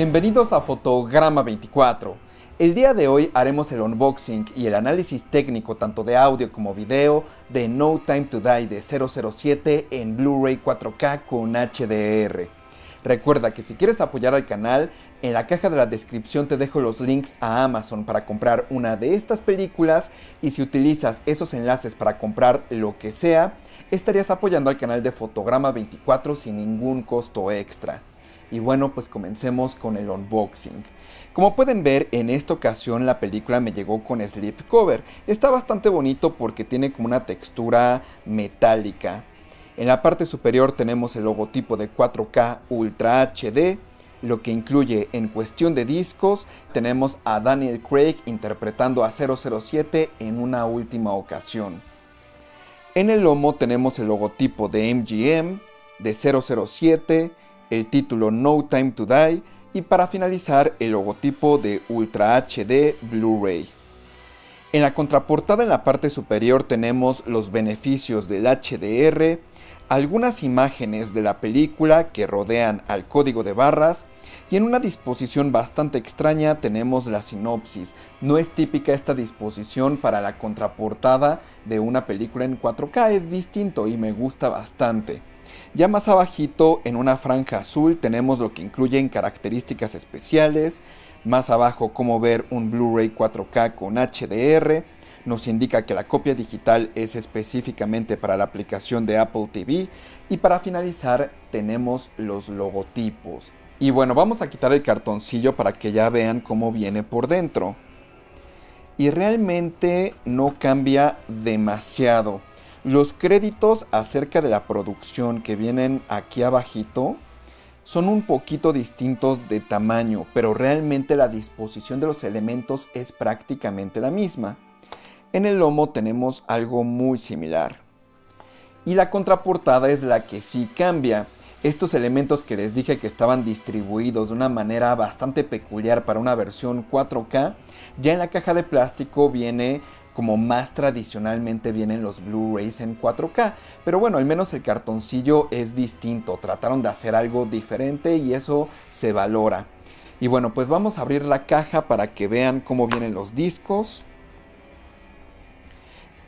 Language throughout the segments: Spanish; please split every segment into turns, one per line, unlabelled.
Bienvenidos a Fotograma 24. El día de hoy haremos el unboxing y el análisis técnico tanto de audio como video de No Time to Die de 007 en Blu-ray 4K con HDR. Recuerda que si quieres apoyar al canal, en la caja de la descripción te dejo los links a Amazon para comprar una de estas películas y si utilizas esos enlaces para comprar lo que sea, estarías apoyando al canal de Fotograma 24 sin ningún costo extra. Y bueno, pues comencemos con el unboxing. Como pueden ver, en esta ocasión la película me llegó con slip cover. Está bastante bonito porque tiene como una textura metálica. En la parte superior tenemos el logotipo de 4K Ultra HD, lo que incluye en cuestión de discos, tenemos a Daniel Craig interpretando a 007 en una última ocasión. En el lomo tenemos el logotipo de MGM, de 007, el título No Time to Die y para finalizar el logotipo de Ultra HD Blu-ray. En la contraportada en la parte superior tenemos los beneficios del HDR, algunas imágenes de la película que rodean al código de barras y en una disposición bastante extraña tenemos la sinopsis. No es típica esta disposición para la contraportada de una película en 4K, es distinto y me gusta bastante. Ya más abajito en una franja azul tenemos lo que incluyen características especiales, más abajo como ver un Blu-ray 4K con HDR, nos indica que la copia digital es específicamente para la aplicación de Apple TV y para finalizar tenemos los logotipos. Y bueno, vamos a quitar el cartoncillo para que ya vean cómo viene por dentro. Y realmente no cambia demasiado. Los créditos acerca de la producción que vienen aquí abajito son un poquito distintos de tamaño, pero realmente la disposición de los elementos es prácticamente la misma. En el lomo tenemos algo muy similar. Y la contraportada es la que sí cambia. Estos elementos que les dije que estaban distribuidos de una manera bastante peculiar para una versión 4K, ya en la caja de plástico viene como más tradicionalmente vienen los Blu-rays en 4K, pero bueno, al menos el cartoncillo es distinto, trataron de hacer algo diferente y eso se valora. Y bueno, pues vamos a abrir la caja para que vean cómo vienen los discos.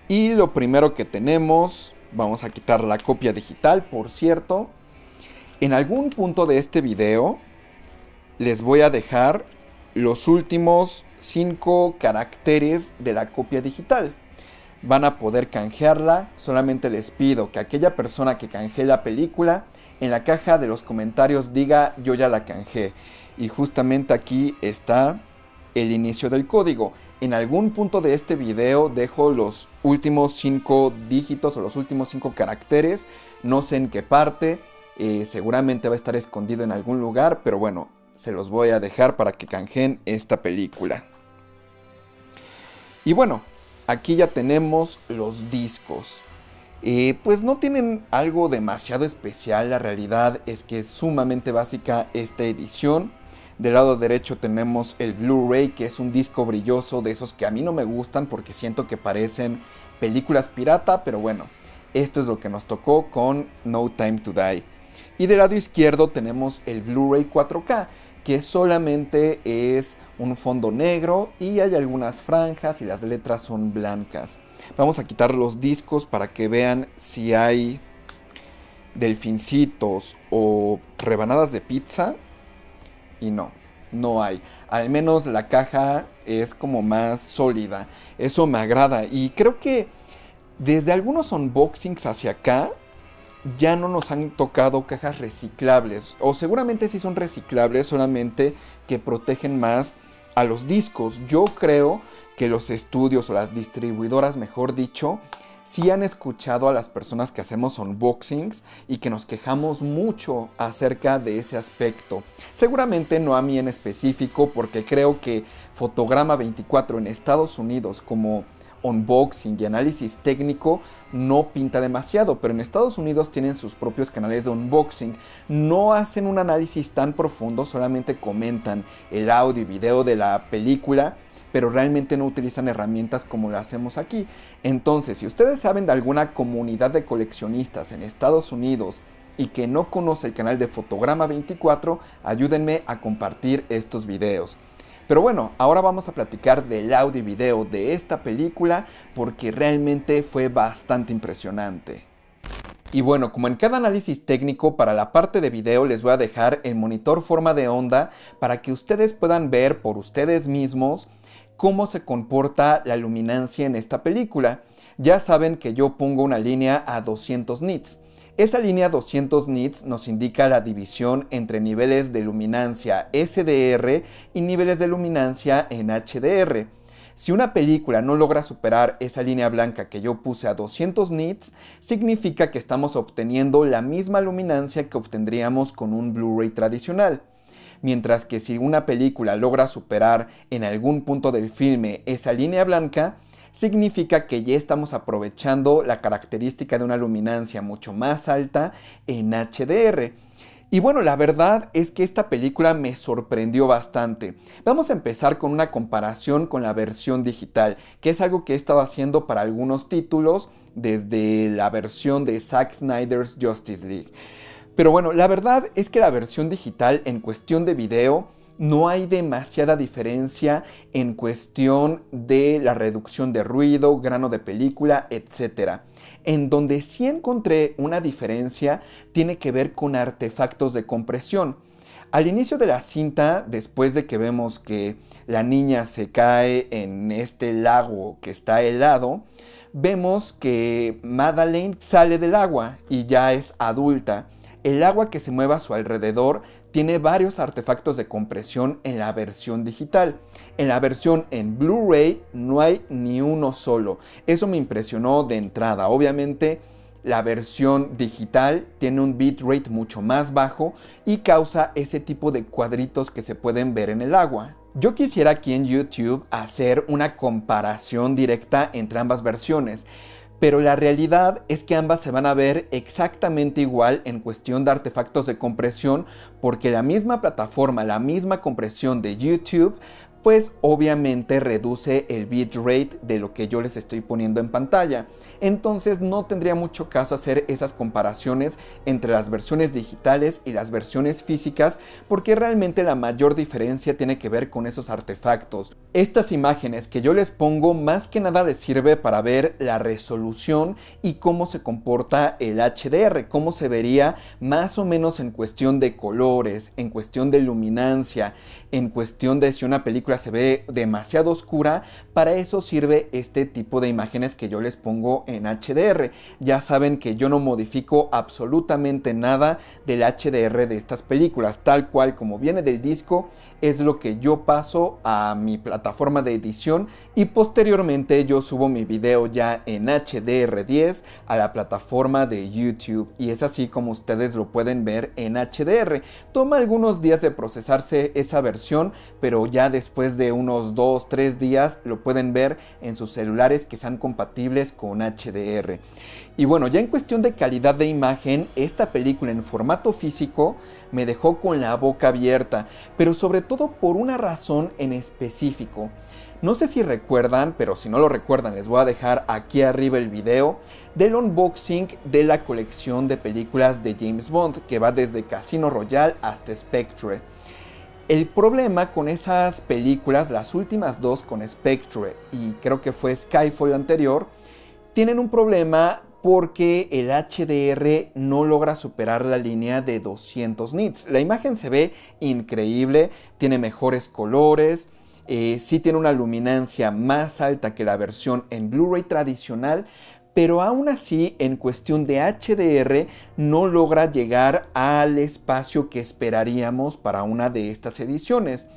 Y lo primero que tenemos, vamos a quitar la copia digital, por cierto. En algún punto de este video les voy a dejar los últimos 5 caracteres de la copia digital. Van a poder canjearla, solamente les pido que aquella persona que canje la película en la caja de los comentarios diga yo ya la canje Y justamente aquí está el inicio del código. En algún punto de este video dejo los últimos 5 dígitos o los últimos 5 caracteres, no sé en qué parte, eh, seguramente va a estar escondido en algún lugar, pero bueno, se los voy a dejar para que canjeen esta película. Y bueno, aquí ya tenemos los discos. Eh, pues no tienen algo demasiado especial, la realidad es que es sumamente básica esta edición. Del lado derecho tenemos el Blu-ray, que es un disco brilloso de esos que a mí no me gustan porque siento que parecen películas pirata, pero bueno, esto es lo que nos tocó con No Time to Die. Y del lado izquierdo tenemos el Blu-ray 4K, que solamente es un fondo negro y hay algunas franjas y las letras son blancas. Vamos a quitar los discos para que vean si hay delfincitos o rebanadas de pizza. Y no, no hay. Al menos la caja es como más sólida. Eso me agrada. Y creo que desde algunos unboxings hacia acá ya no nos han tocado cajas reciclables. O seguramente si son reciclables, solamente que protegen más a los discos. Yo creo que los estudios o las distribuidoras, mejor dicho, sí han escuchado a las personas que hacemos unboxings y que nos quejamos mucho acerca de ese aspecto. Seguramente no a mí en específico porque creo que Fotograma 24 en Estados Unidos como unboxing y análisis técnico no pinta demasiado, pero en Estados Unidos tienen sus propios canales de unboxing, no hacen un análisis tan profundo, solamente comentan el audio y video de la película pero realmente no utilizan herramientas como lo hacemos aquí. Entonces, si ustedes saben de alguna comunidad de coleccionistas en Estados Unidos y que no conoce el canal de Fotograma 24, ayúdenme a compartir estos videos. Pero bueno, ahora vamos a platicar del audio y video de esta película porque realmente fue bastante impresionante. Y bueno, como en cada análisis técnico, para la parte de video les voy a dejar el monitor forma de onda para que ustedes puedan ver por ustedes mismos cómo se comporta la luminancia en esta película. Ya saben que yo pongo una línea a 200 nits. Esa línea 200 nits nos indica la división entre niveles de luminancia SDR y niveles de luminancia en HDR. Si una película no logra superar esa línea blanca que yo puse a 200 nits, significa que estamos obteniendo la misma luminancia que obtendríamos con un Blu-ray tradicional. Mientras que si una película logra superar en algún punto del filme esa línea blanca, significa que ya estamos aprovechando la característica de una luminancia mucho más alta en HDR. Y bueno, la verdad es que esta película me sorprendió bastante. Vamos a empezar con una comparación con la versión digital, que es algo que he estado haciendo para algunos títulos desde la versión de Zack Snyder's Justice League. Pero bueno, la verdad es que la versión digital en cuestión de video no hay demasiada diferencia en cuestión de la reducción de ruido, grano de película, etc. En donde sí encontré una diferencia tiene que ver con artefactos de compresión. Al inicio de la cinta, después de que vemos que la niña se cae en este lago que está helado, vemos que Madeleine sale del agua y ya es adulta. El agua que se mueve a su alrededor tiene varios artefactos de compresión en la versión digital. En la versión en Blu-ray no hay ni uno solo. Eso me impresionó de entrada. Obviamente la versión digital tiene un bitrate mucho más bajo y causa ese tipo de cuadritos que se pueden ver en el agua. Yo quisiera aquí en YouTube hacer una comparación directa entre ambas versiones pero la realidad es que ambas se van a ver exactamente igual en cuestión de artefactos de compresión porque la misma plataforma, la misma compresión de YouTube pues obviamente reduce el bitrate de lo que yo les estoy poniendo en pantalla. Entonces no tendría mucho caso hacer esas comparaciones entre las versiones digitales y las versiones físicas porque realmente la mayor diferencia tiene que ver con esos artefactos. Estas imágenes que yo les pongo más que nada les sirve para ver la resolución y cómo se comporta el HDR, cómo se vería más o menos en cuestión de colores, en cuestión de luminancia, en cuestión de si una película se ve demasiado oscura, para eso sirve este tipo de imágenes que yo les pongo en HDR. Ya saben que yo no modifico absolutamente nada del HDR de estas películas, tal cual como viene del disco es lo que yo paso a mi plataforma de edición y posteriormente yo subo mi video ya en HDR10 a la plataforma de YouTube y es así como ustedes lo pueden ver en HDR. Toma algunos días de procesarse esa versión, pero ya después de unos 2, 3 días lo pueden ver en sus celulares que sean compatibles con HDR. Y bueno, ya en cuestión de calidad de imagen, esta película en formato físico me dejó con la boca abierta, pero sobre todo por una razón en específico. No sé si recuerdan, pero si no lo recuerdan les voy a dejar aquí arriba el video del unboxing de la colección de películas de James Bond que va desde Casino Royale hasta Spectre. El problema con esas películas, las últimas dos con Spectre y creo que fue Skyfall anterior, tienen un problema porque el HDR no logra superar la línea de 200 nits. La imagen se ve increíble, tiene mejores colores, eh, sí tiene una luminancia más alta que la versión en Blu-ray tradicional, pero aún así en cuestión de HDR no logra llegar al espacio que esperaríamos para una de estas ediciones.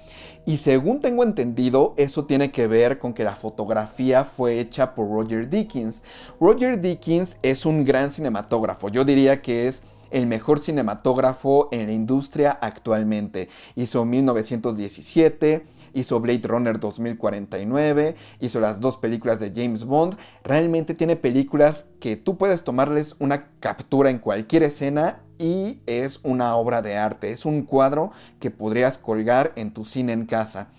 Y según tengo entendido, eso tiene que ver con que la fotografía fue hecha por Roger Dickens. Roger Dickens es un gran cinematógrafo, yo diría que es el mejor cinematógrafo en la industria actualmente. Hizo 1917, hizo Blade Runner 2049, hizo las dos películas de James Bond. Realmente tiene películas que tú puedes tomarles una captura en cualquier escena y es una obra de arte, es un cuadro que podrías colgar en tu cine en casa.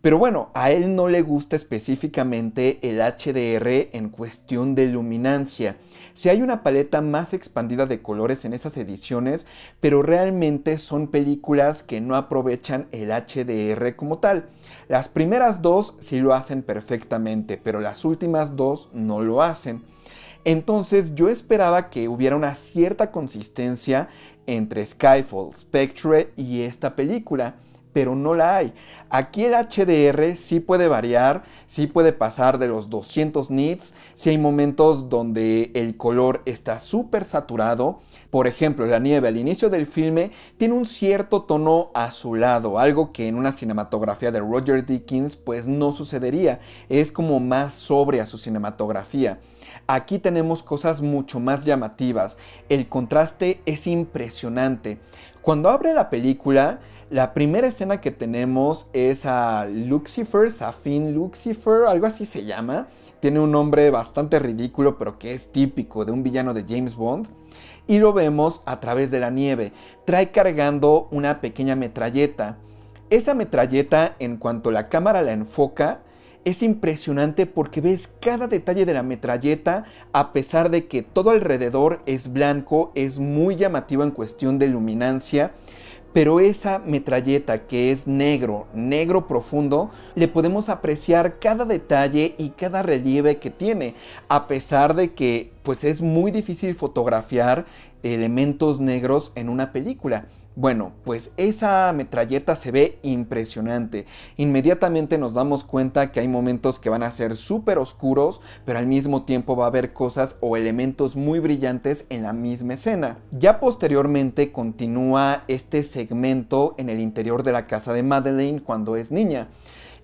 Pero bueno, a él no le gusta específicamente el HDR en cuestión de luminancia. Si hay una paleta más expandida de colores en esas ediciones, pero realmente son películas que no aprovechan el HDR como tal. Las primeras dos sí lo hacen perfectamente, pero las últimas dos no lo hacen. Entonces yo esperaba que hubiera una cierta consistencia entre Skyfall, Spectre y esta película pero no la hay. Aquí el HDR sí puede variar, sí puede pasar de los 200 nits, si hay momentos donde el color está súper saturado. Por ejemplo, la nieve al inicio del filme tiene un cierto tono azulado, algo que en una cinematografía de Roger Dickens pues no sucedería, es como más sobria su cinematografía. Aquí tenemos cosas mucho más llamativas, el contraste es impresionante. Cuando abre la película, la primera escena que tenemos es a Lucifer, Safin Lucifer, algo así se llama. Tiene un nombre bastante ridículo, pero que es típico de un villano de James Bond. Y lo vemos a través de la nieve. Trae cargando una pequeña metralleta. Esa metralleta, en cuanto la cámara la enfoca, es impresionante porque ves cada detalle de la metralleta a pesar de que todo alrededor es blanco, es muy llamativo en cuestión de luminancia pero esa metralleta que es negro, negro profundo, le podemos apreciar cada detalle y cada relieve que tiene, a pesar de que pues es muy difícil fotografiar elementos negros en una película. Bueno, pues esa metralleta se ve impresionante. Inmediatamente nos damos cuenta que hay momentos que van a ser súper oscuros, pero al mismo tiempo va a haber cosas o elementos muy brillantes en la misma escena. Ya posteriormente continúa este segmento en el interior de la casa de Madeleine cuando es niña.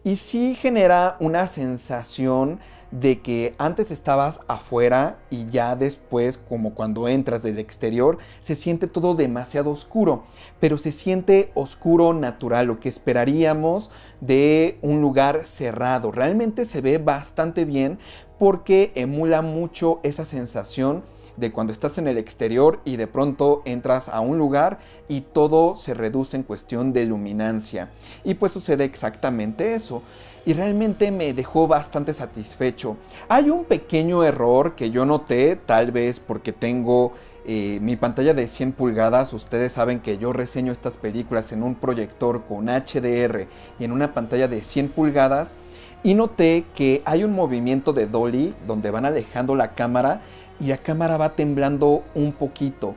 Y sí genera una sensación de que antes estabas afuera y ya después, como cuando entras del exterior, se siente todo demasiado oscuro, pero se siente oscuro natural, lo que esperaríamos de un lugar cerrado. Realmente se ve bastante bien porque emula mucho esa sensación de cuando estás en el exterior y de pronto entras a un lugar y todo se reduce en cuestión de luminancia. Y pues sucede exactamente eso y realmente me dejó bastante satisfecho. Hay un pequeño error que yo noté, tal vez porque tengo eh, mi pantalla de 100 pulgadas, ustedes saben que yo reseño estas películas en un proyector con HDR y en una pantalla de 100 pulgadas y noté que hay un movimiento de dolly donde van alejando la cámara y la cámara va temblando un poquito.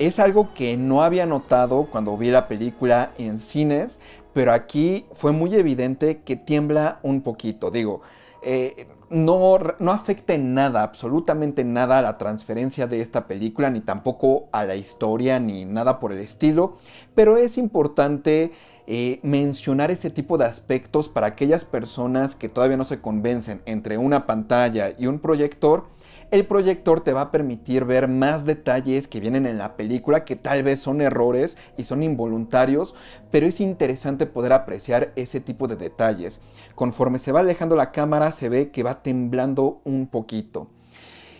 Es algo que no había notado cuando vi la película en cines, pero aquí fue muy evidente que tiembla un poquito, digo. Eh, no, no afecta en nada, absolutamente nada a la transferencia de esta película, ni tampoco a la historia, ni nada por el estilo, pero es importante eh, mencionar ese tipo de aspectos para aquellas personas que todavía no se convencen entre una pantalla y un proyector el proyector te va a permitir ver más detalles que vienen en la película, que tal vez son errores y son involuntarios, pero es interesante poder apreciar ese tipo de detalles. Conforme se va alejando la cámara se ve que va temblando un poquito.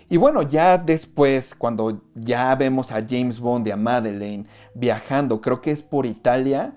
Y bueno, ya después, cuando ya vemos a James Bond y a Madeleine viajando, creo que es por Italia,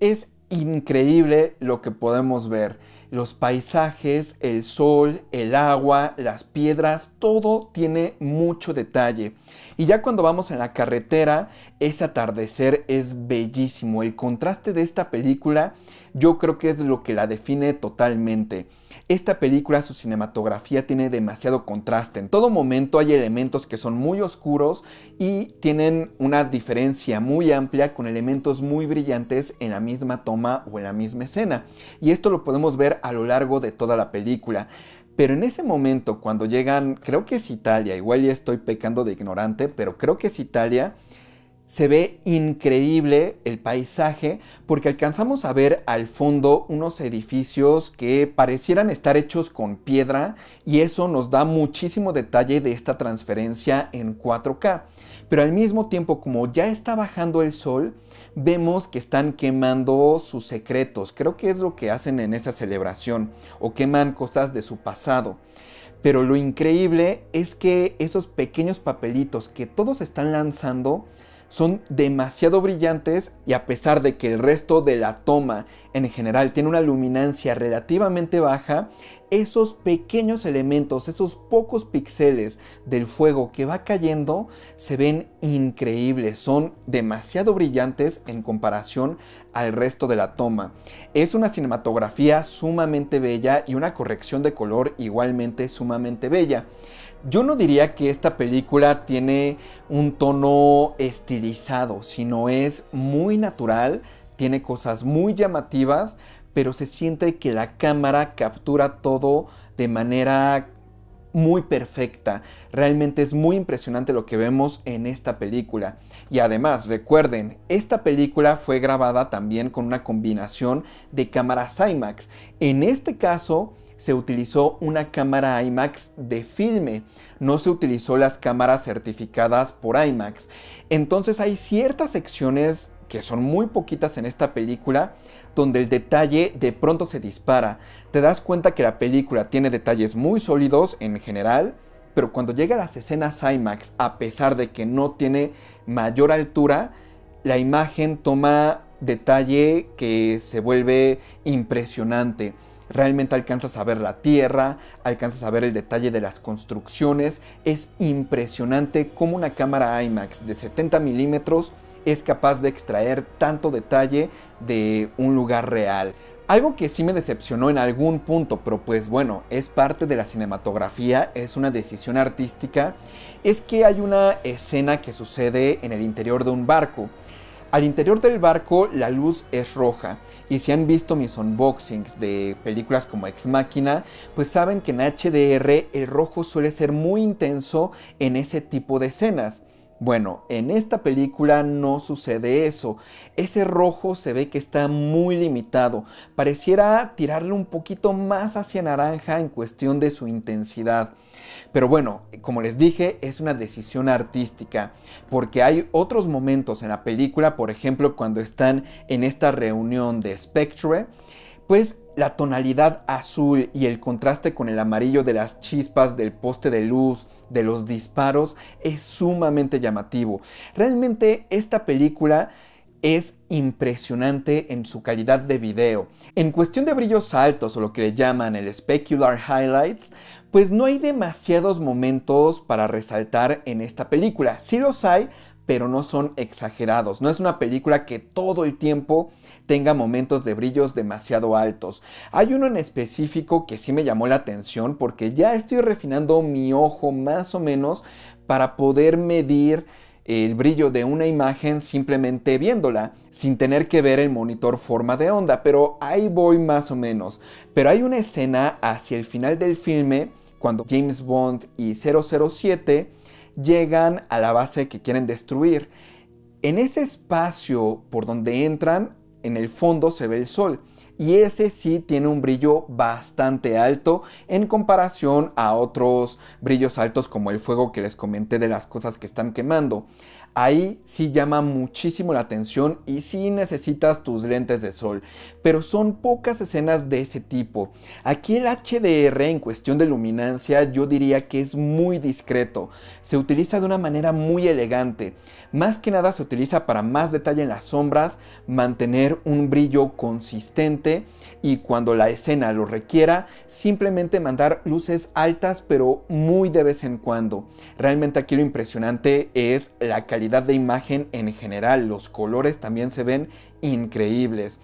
es increíble lo que podemos ver los paisajes, el sol, el agua, las piedras, todo tiene mucho detalle. Y ya cuando vamos en la carretera, ese atardecer es bellísimo. El contraste de esta película yo creo que es lo que la define totalmente esta película, su cinematografía tiene demasiado contraste. En todo momento hay elementos que son muy oscuros y tienen una diferencia muy amplia con elementos muy brillantes en la misma toma o en la misma escena. Y esto lo podemos ver a lo largo de toda la película. Pero en ese momento, cuando llegan, creo que es Italia, igual ya estoy pecando de ignorante, pero creo que es Italia, se ve increíble el paisaje porque alcanzamos a ver al fondo unos edificios que parecieran estar hechos con piedra y eso nos da muchísimo detalle de esta transferencia en 4K. Pero al mismo tiempo como ya está bajando el sol, vemos que están quemando sus secretos. Creo que es lo que hacen en esa celebración o queman cosas de su pasado. Pero lo increíble es que esos pequeños papelitos que todos están lanzando son demasiado brillantes y a pesar de que el resto de la toma en general tiene una luminancia relativamente baja, esos pequeños elementos, esos pocos píxeles del fuego que va cayendo se ven increíbles, son demasiado brillantes en comparación al resto de la toma. Es una cinematografía sumamente bella y una corrección de color igualmente sumamente bella. Yo no diría que esta película tiene un tono estilizado, sino es muy natural, tiene cosas muy llamativas, pero se siente que la cámara captura todo de manera muy perfecta. Realmente es muy impresionante lo que vemos en esta película. Y además, recuerden, esta película fue grabada también con una combinación de cámaras IMAX. En este caso, se utilizó una cámara IMAX de filme, no se utilizó las cámaras certificadas por IMAX. Entonces hay ciertas secciones que son muy poquitas en esta película, donde el detalle de pronto se dispara. Te das cuenta que la película tiene detalles muy sólidos en general, pero cuando llega a las escenas IMAX, a pesar de que no tiene mayor altura, la imagen toma detalle que se vuelve impresionante. Realmente alcanzas a ver la tierra, alcanzas a ver el detalle de las construcciones. Es impresionante cómo una cámara IMAX de 70 milímetros es capaz de extraer tanto detalle de un lugar real. Algo que sí me decepcionó en algún punto, pero pues bueno, es parte de la cinematografía, es una decisión artística, es que hay una escena que sucede en el interior de un barco. Al interior del barco la luz es roja y si han visto mis unboxings de películas como Ex Máquina, pues saben que en HDR el rojo suele ser muy intenso en ese tipo de escenas. Bueno, en esta película no sucede eso. Ese rojo se ve que está muy limitado. Pareciera tirarle un poquito más hacia naranja en cuestión de su intensidad. Pero bueno, como les dije, es una decisión artística, porque hay otros momentos en la película, por ejemplo, cuando están en esta reunión de Spectre, pues la tonalidad azul y el contraste con el amarillo de las chispas del poste de luz de los disparos es sumamente llamativo. Realmente esta película es impresionante en su calidad de video. En cuestión de brillos altos o lo que le llaman el specular highlights, pues no hay demasiados momentos para resaltar en esta película. Sí los hay, pero no son exagerados. No es una película que todo el tiempo tenga momentos de brillos demasiado altos. Hay uno en específico que sí me llamó la atención porque ya estoy refinando mi ojo más o menos para poder medir el brillo de una imagen simplemente viéndola, sin tener que ver el monitor forma de onda, pero ahí voy más o menos. Pero hay una escena hacia el final del filme, cuando James Bond y 007 llegan a la base que quieren destruir. En ese espacio por donde entran en el fondo se ve el sol y ese sí tiene un brillo bastante alto en comparación a otros brillos altos como el fuego que les comenté de las cosas que están quemando. Ahí sí llama muchísimo la atención y sí necesitas tus lentes de sol, pero son pocas escenas de ese tipo. Aquí el HDR en cuestión de luminancia yo diría que es muy discreto, se utiliza de una manera muy elegante. Más que nada se utiliza para más detalle en las sombras, mantener un brillo consistente y cuando la escena lo requiera, simplemente mandar luces altas pero muy de vez en cuando. Realmente aquí lo impresionante es la calidad de imagen en general, los colores también se ven increíbles.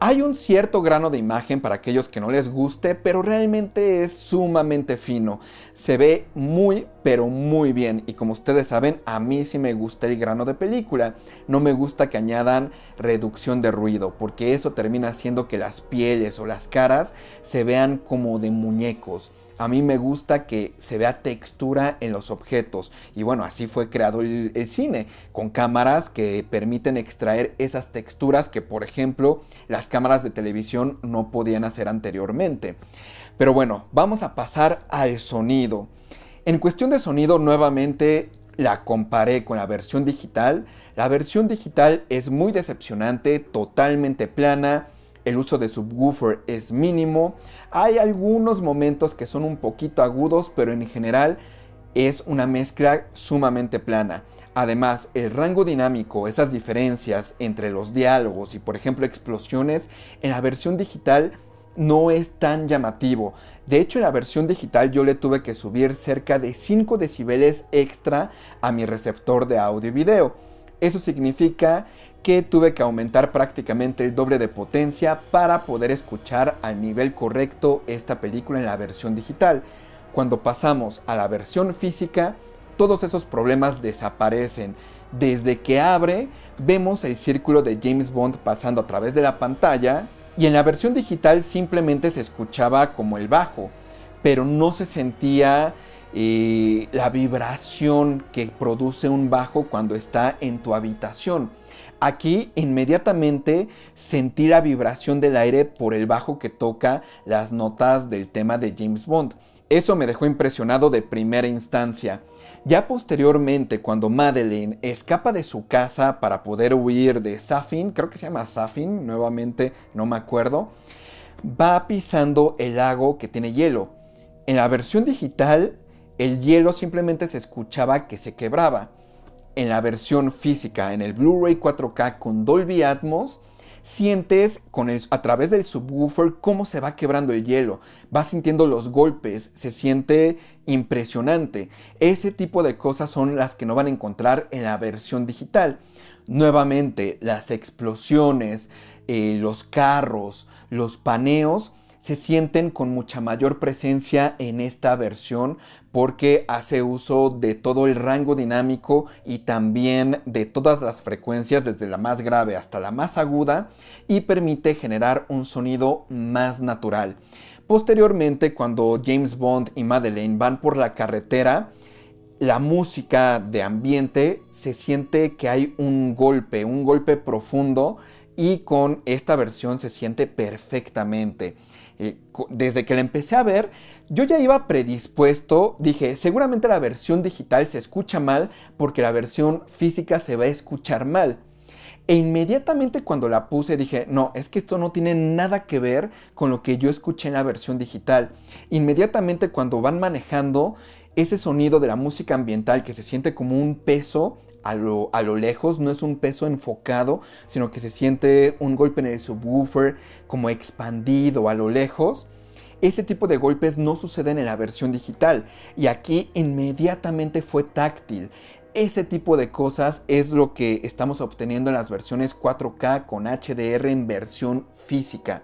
Hay un cierto grano de imagen para aquellos que no les guste, pero realmente es sumamente fino. Se ve muy, pero muy bien. Y como ustedes saben, a mí sí me gusta el grano de película. No me gusta que añadan reducción de ruido, porque eso termina haciendo que las pieles o las caras se vean como de muñecos a mí me gusta que se vea textura en los objetos. Y bueno, así fue creado el, cine, con cámaras que permiten extraer esas texturas que, por ejemplo, las cámaras de televisión no podían hacer anteriormente. Pero bueno, vamos a pasar al sonido. En cuestión de sonido, nuevamente la comparé con la versión digital. La versión digital es muy decepcionante, totalmente plana el uso de subwoofer es mínimo, hay algunos momentos que son un poquito agudos, pero en general es una mezcla sumamente plana. Además, el rango dinámico, esas diferencias entre los diálogos y por ejemplo explosiones, en la versión digital no es tan llamativo. De hecho, en la versión digital yo le tuve que subir cerca de 5 decibeles extra a mi receptor de audio y video. Eso significa que tuve que aumentar prácticamente el doble de potencia para poder escuchar al nivel correcto esta película en la versión digital. Cuando pasamos a la versión física, todos esos problemas desaparecen. Desde que abre, vemos el círculo de James Bond pasando a través de la pantalla y en la versión digital simplemente se escuchaba como el bajo, pero no se sentía eh, la vibración que produce un bajo cuando está en tu habitación. Aquí inmediatamente sentí la vibración del aire por el bajo que toca las notas del tema de James Bond. Eso me dejó impresionado de primera instancia. Ya posteriormente, cuando Madeleine escapa de su casa para poder huir de Safin, creo que se llama Safin, nuevamente no me acuerdo, va pisando el lago que tiene hielo. En la versión digital, el hielo simplemente se escuchaba que se quebraba en la versión física, en el Blu-ray 4K con Dolby Atmos, sientes a través del subwoofer cómo se va quebrando el hielo, vas sintiendo los golpes, se siente impresionante. Ese tipo de cosas son las que no van a encontrar en la versión digital. Nuevamente, las explosiones, eh, los carros, los paneos, se sienten con mucha mayor presencia en esta versión porque hace uso de todo el rango dinámico y también de todas las frecuencias desde la más grave hasta la más aguda y permite generar un sonido más natural. Posteriormente, cuando James Bond y Madeleine van por la carretera, la música de ambiente se siente que hay un golpe, un golpe profundo y con esta versión se siente perfectamente desde que la empecé a ver, yo ya iba predispuesto, dije, seguramente la versión digital se escucha mal porque la versión física se va a escuchar mal. E inmediatamente cuando la puse dije, no, es que esto no tiene nada que ver con lo que yo escuché en la versión digital. Inmediatamente cuando van manejando, ese sonido de la música ambiental que se siente como un peso a lo, lejos, no es un peso enfocado, sino que se siente un golpe en el subwoofer como expandido a lo lejos. Ese tipo de golpes no suceden en la versión digital y aquí inmediatamente fue táctil. Ese tipo de cosas es lo que estamos obteniendo en las versiones 4K con HDR en versión física.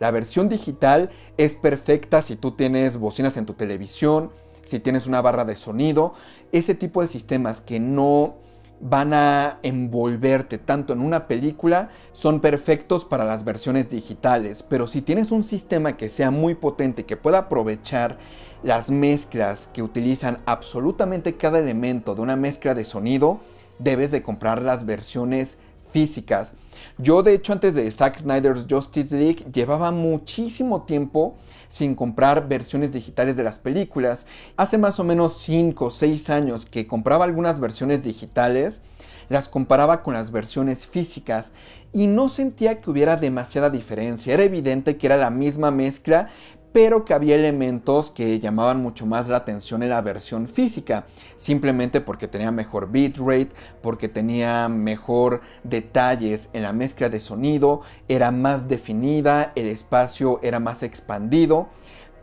La versión digital es perfecta si tú tienes bocinas en tu televisión, si tienes una barra de sonido, ese tipo de sistemas que no van a envolverte tanto en una película, son perfectos para las versiones digitales, pero si tienes un sistema que sea muy potente, que pueda aprovechar las mezclas que utilizan absolutamente cada elemento de una mezcla de sonido, debes de comprar las versiones físicas. Yo de hecho antes de Zack Snyder's Justice League llevaba muchísimo tiempo sin comprar versiones digitales de las películas. Hace más o menos 5 o 6 años que compraba algunas versiones digitales, las comparaba con las versiones físicas y no sentía que hubiera demasiada diferencia. Era evidente que era la misma mezcla, pero que había elementos que llamaban mucho más la atención en la versión física, simplemente porque tenía mejor bitrate, porque tenía mejor detalles en la mezcla de sonido, era más definida, el espacio era más expandido,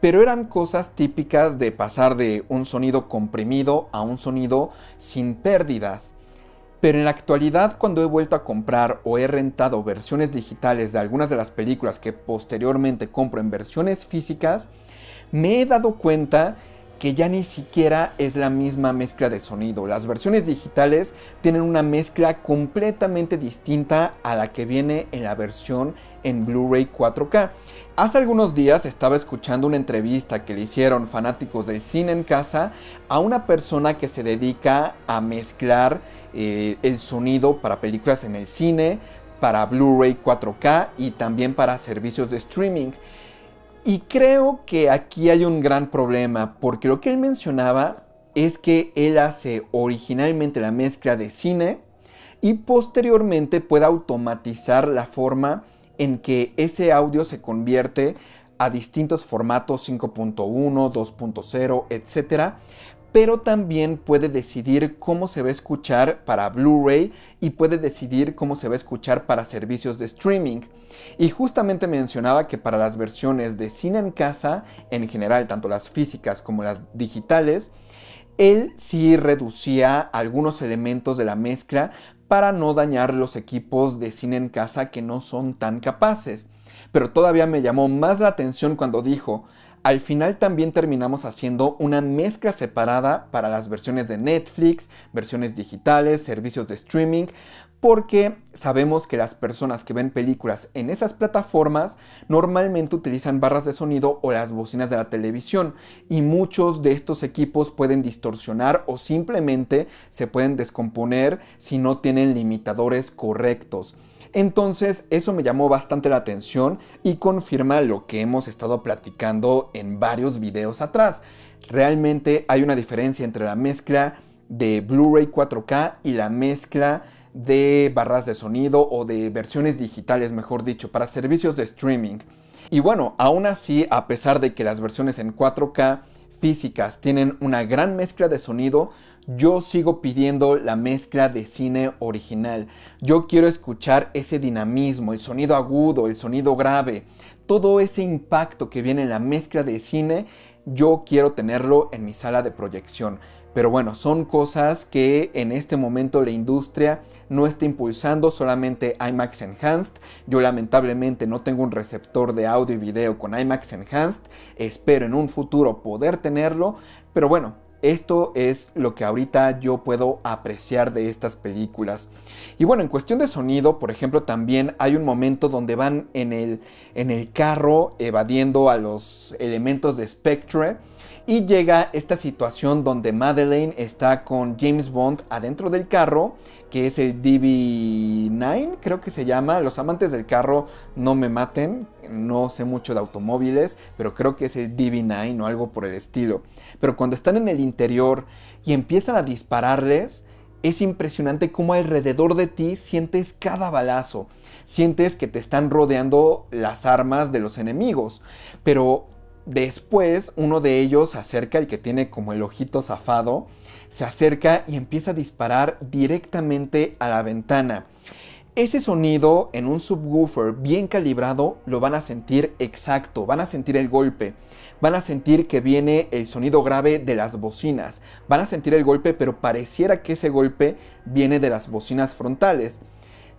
pero eran cosas típicas de pasar de un sonido comprimido a un sonido sin pérdidas. Pero en la actualidad, cuando he vuelto a comprar o he rentado versiones digitales de algunas de las películas que posteriormente compro en versiones físicas, me he dado cuenta que ya ni siquiera es la misma mezcla de sonido. Las versiones digitales tienen una mezcla completamente distinta a la que viene en la versión en Blu-ray 4K. Hace algunos días estaba escuchando una entrevista que le hicieron fanáticos del cine en casa a una persona que se dedica a mezclar eh, el sonido para películas en el cine, para Blu-ray 4K y también para servicios de streaming. Y creo que aquí hay un gran problema, porque lo que él mencionaba es que él hace originalmente la mezcla de cine y posteriormente puede automatizar la forma en que ese audio se convierte a distintos formatos 5.1, 2.0, etc pero también puede decidir cómo se va a escuchar para Blu-ray y puede decidir cómo se va a escuchar para servicios de streaming. Y justamente mencionaba que para las versiones de cine en casa, en general, tanto las físicas como las digitales, él sí reducía algunos elementos de la mezcla para no dañar los equipos de cine en casa que no son tan capaces. Pero todavía me llamó más la atención cuando dijo, al final también terminamos haciendo una mezcla separada para las versiones de Netflix, versiones digitales, servicios de streaming, porque sabemos que las personas que ven películas en esas plataformas normalmente utilizan barras de sonido o las bocinas de la televisión y muchos de estos equipos pueden distorsionar o simplemente se pueden descomponer si no tienen limitadores correctos. Entonces eso me llamó bastante la atención y confirma lo que hemos estado platicando en varios videos atrás. Realmente hay una diferencia entre la mezcla de Blu-ray 4K y la mezcla de barras de sonido o de versiones digitales, mejor dicho, para servicios de streaming. Y bueno, aún así, a pesar de que las versiones en 4K físicas tienen una gran mezcla de sonido, yo sigo pidiendo la mezcla de cine original. Yo quiero escuchar ese dinamismo, el sonido agudo, el sonido grave, todo ese impacto que viene en la mezcla de cine, yo quiero tenerlo en mi sala de proyección. Pero bueno, son cosas que en este momento la industria no está impulsando, solamente IMAX Enhanced. Yo lamentablemente no tengo un receptor de audio y video con IMAX Enhanced. Espero en un futuro poder tenerlo. Pero bueno, esto es lo que ahorita yo puedo apreciar de estas películas. Y bueno, en cuestión de sonido, por ejemplo, también hay un momento donde van en el, carro evadiendo a los elementos de Spectre y llega esta situación donde Madeleine está con James Bond adentro del carro, que es el DB9, creo que se llama. Los amantes del carro no me maten, no sé mucho de automóviles, pero creo que es el DB9 o algo por el estilo. Pero cuando están en el interior y empiezan a dispararles, es impresionante cómo alrededor de ti sientes cada balazo. Sientes que te están rodeando las armas de los enemigos. Pero Después, uno de ellos se acerca, el que tiene como el ojito zafado, se acerca y empieza a disparar directamente a la ventana. Ese sonido en un subwoofer bien calibrado lo van a sentir exacto, van a sentir el golpe, van a sentir que viene el sonido grave de las bocinas, van a sentir el golpe pero pareciera que ese golpe viene de las bocinas frontales.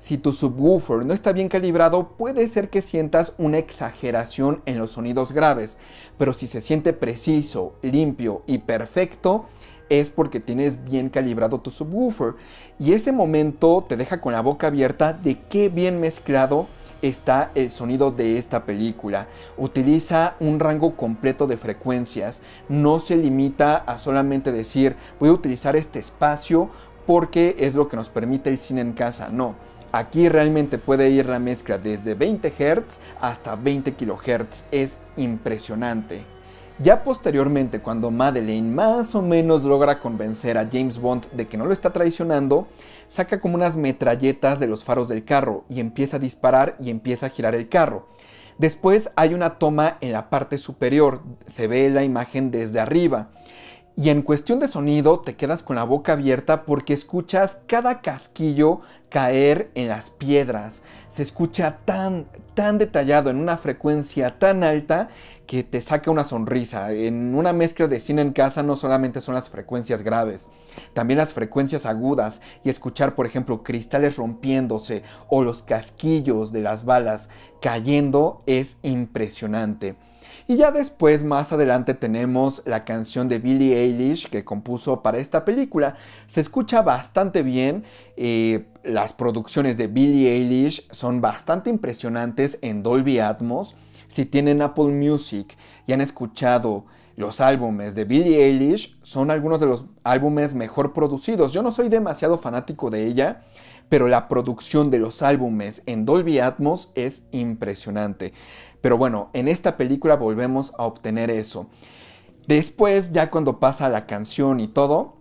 Si tu subwoofer no está bien calibrado, puede ser que sientas una exageración en los sonidos graves, pero si se siente preciso, limpio y perfecto, es porque tienes bien calibrado tu subwoofer y ese momento te deja con la boca abierta de qué bien mezclado está el sonido de esta película. Utiliza un rango completo de frecuencias, no se limita a solamente decir voy a utilizar este espacio porque es lo que nos permite el cine en casa, no Aquí realmente puede ir la mezcla desde 20 Hz hasta 20 kHz, es impresionante. Ya posteriormente, cuando Madeleine más o menos logra convencer a James Bond de que no lo está traicionando, saca como unas metralletas de los faros del carro y empieza a disparar y empieza a girar el carro. Después hay una toma en la parte superior, se ve la imagen desde arriba y en cuestión de sonido te quedas con la boca abierta porque escuchas cada casquillo caer en las piedras. Se escucha tan, tan detallado en una frecuencia tan alta que te saca una sonrisa. En una mezcla de cine en casa no solamente son las frecuencias graves, también las frecuencias agudas y escuchar por ejemplo cristales rompiéndose o los casquillos de las balas cayendo es impresionante. Y ya después, más adelante, tenemos la canción de Billie Eilish que compuso para esta película. Se escucha bastante bien. Eh, las producciones de Billie Eilish son bastante impresionantes en Dolby Atmos. Si tienen Apple Music y han escuchado los álbumes de Billie Eilish, son algunos de los álbumes mejor producidos. Yo no soy demasiado fanático de ella pero la producción de los álbumes en Dolby Atmos es impresionante. Pero bueno, en esta película volvemos a obtener eso. Después, ya cuando pasa la canción y todo,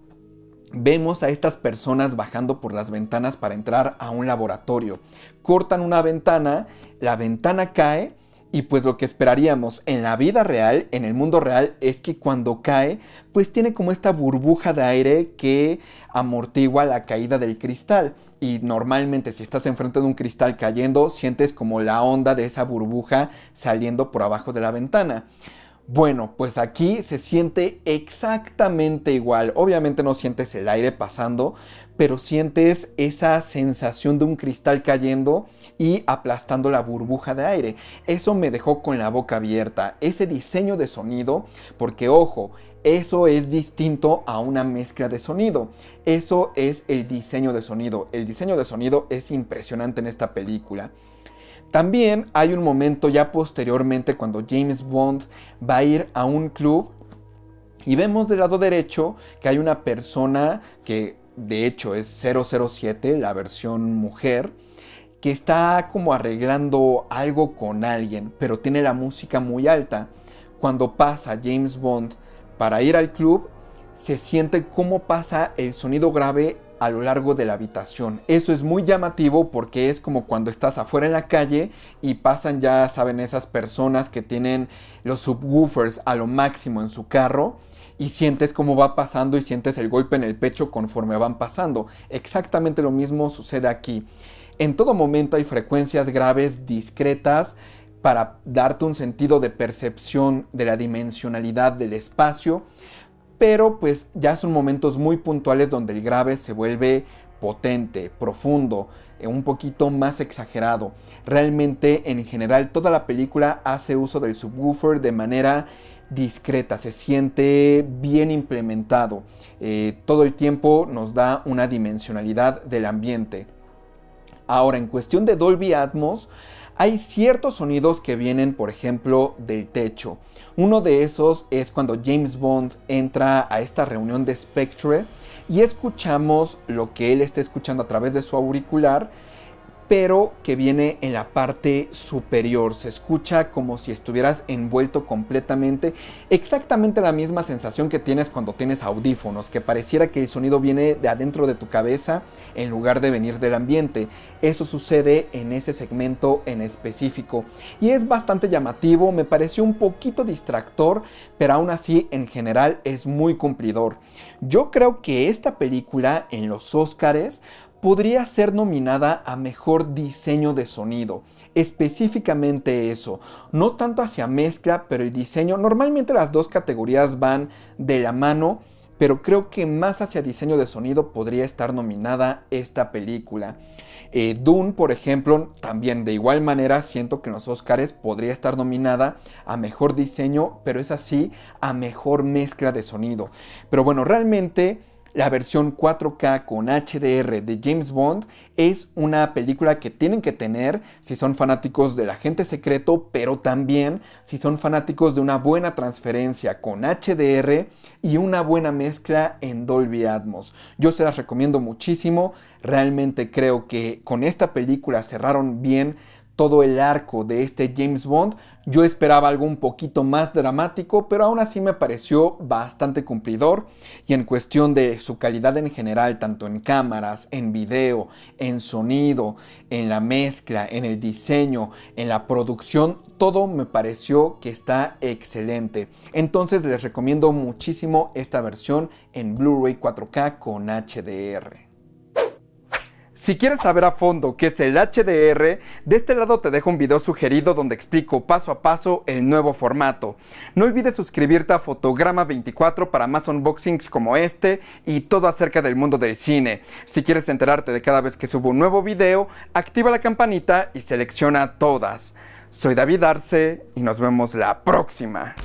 vemos a estas personas bajando por las ventanas para entrar a un laboratorio. Cortan una ventana, la ventana cae y pues lo que esperaríamos en la vida real, en el mundo real, es que cuando cae, pues tiene como esta burbuja de aire que amortigua la caída del cristal. Y normalmente si estás enfrente de un cristal cayendo, sientes como la onda de esa burbuja saliendo por abajo de la ventana. Bueno, pues aquí se siente exactamente igual. Obviamente no sientes el aire pasando, pero sientes esa sensación de un cristal cayendo y aplastando la burbuja de aire. Eso me dejó con la boca abierta. Ese diseño de sonido, porque ojo, eso es distinto a una mezcla de sonido. Eso es el diseño de sonido. El diseño de sonido es impresionante en esta película. También hay un momento ya posteriormente cuando James Bond va a ir a un club y vemos del lado derecho que hay una persona que de hecho es 007, la versión mujer, que está como arreglando algo con alguien, pero tiene la música muy alta. Cuando pasa James Bond para ir al club, se siente cómo pasa el sonido grave a lo largo de la habitación. Eso es muy llamativo porque es como cuando estás afuera en la calle y pasan ya, saben, esas personas que tienen los subwoofers a lo máximo en su carro y sientes cómo va pasando y sientes el golpe en el pecho conforme van pasando. Exactamente lo mismo sucede aquí. En todo momento hay frecuencias graves discretas para darte un sentido de percepción de la dimensionalidad del espacio, pero pues ya son momentos muy puntuales donde el grave se vuelve potente, profundo, eh, un poquito más exagerado. Realmente en general toda la película hace uso del subwoofer de manera discreta, se siente bien implementado. Eh, todo el tiempo nos da una dimensionalidad del ambiente. Ahora, en cuestión de Dolby Atmos, hay ciertos sonidos que vienen, por ejemplo, del techo. Uno de esos es cuando James Bond entra a esta reunión de Spectre y escuchamos lo que él está escuchando a través de su auricular pero que viene en la parte superior. Se escucha como si estuvieras envuelto completamente. Exactamente la misma sensación que tienes cuando tienes audífonos, que pareciera que el sonido viene de adentro de tu cabeza en lugar de venir del ambiente. Eso sucede en ese segmento en específico. Y es bastante llamativo, me pareció un poquito distractor, pero aún así en general es muy cumplidor. Yo creo que esta película en los Óscar podría ser nominada a mejor diseño de sonido. Específicamente eso, no tanto hacia mezcla, pero el diseño. Normalmente las dos categorías van de la mano, pero creo que más hacia diseño de sonido podría estar nominada esta película. Eh, Dune, por ejemplo, también de igual manera siento que en los Oscars podría estar nominada a mejor diseño, pero es así a mejor mezcla de sonido. Pero bueno, realmente la versión 4K con HDR de James Bond es una película que tienen que tener si son fanáticos del agente secreto, pero también si son fanáticos de una buena transferencia con HDR y una buena mezcla en Dolby Atmos. Yo se las recomiendo muchísimo, realmente creo que con esta película cerraron bien todo el arco de este James Bond. Yo esperaba algo un poquito más dramático, pero aún así me pareció bastante cumplidor. Y en cuestión de su calidad en general, tanto en cámaras, en video, en sonido, en la mezcla, en el diseño, en la producción, todo me pareció que está excelente. Entonces les recomiendo muchísimo esta versión en Blu-ray 4K con HDR. Si quieres saber a fondo qué es el HDR, de este lado te dejo un video sugerido donde explico paso a paso el nuevo formato. No olvides suscribirte a Fotograma 24 para más unboxings como este y todo acerca del mundo del cine. Si quieres enterarte de cada vez que subo un nuevo video, activa la campanita y selecciona todas. Soy David Arce y nos vemos la próxima.